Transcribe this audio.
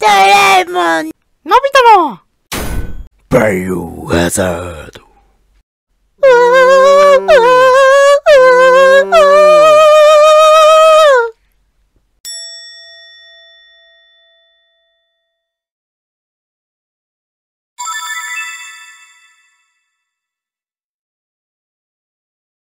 ドラえもんのび太のバイオハザード